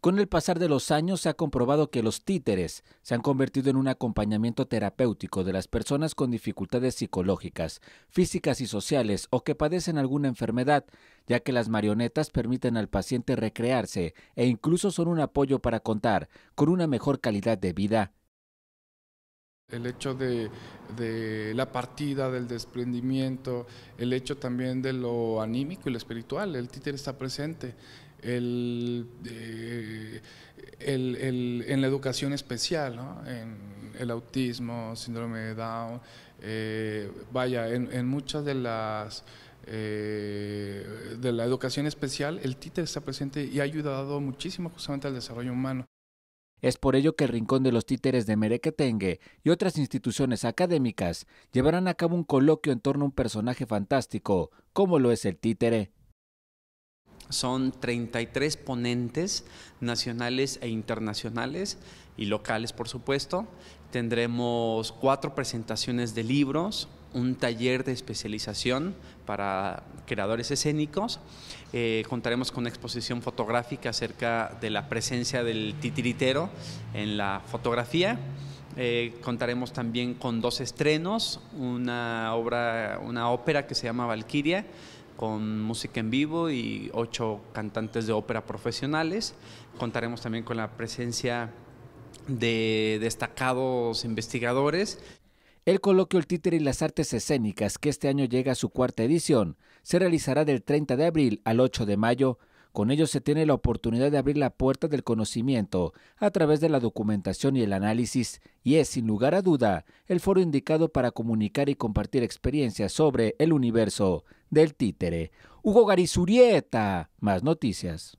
Con el pasar de los años se ha comprobado que los títeres se han convertido en un acompañamiento terapéutico de las personas con dificultades psicológicas, físicas y sociales o que padecen alguna enfermedad, ya que las marionetas permiten al paciente recrearse e incluso son un apoyo para contar con una mejor calidad de vida. El hecho de, la partida, del desprendimiento, el hecho también de lo anímico y lo espiritual, el títer está presente. El, eh, en la educación especial, ¿no? en el autismo, síndrome de Down, eh, vaya, en, muchas de las eh, de la educación especial, el títer está presente y ha ayudado muchísimo justamente al desarrollo humano. Es por ello que el Rincón de los Títeres de Merequetengue y otras instituciones académicas llevarán a cabo un coloquio en torno a un personaje fantástico, como lo es el títere. Son 33 ponentes nacionales e internacionales y locales, por supuesto. Tendremos cuatro presentaciones de libros, un taller de especialización para creadores escénicos. Eh, contaremos con una exposición fotográfica acerca de la presencia del titiritero en la fotografía. Eh, contaremos también con dos estrenos, una obra, una ópera que se llama Valkyria, con música en vivo y ocho cantantes de ópera profesionales. Contaremos también con la presencia de destacados investigadores el coloquio El Títere y las Artes Escénicas, que este año llega a su cuarta edición, se realizará del 30 de abril al 8 de mayo. Con ello se tiene la oportunidad de abrir la puerta del conocimiento a través de la documentación y el análisis, y es, sin lugar a duda, el foro indicado para comunicar y compartir experiencias sobre el universo del títere. Hugo Garizurieta, más noticias.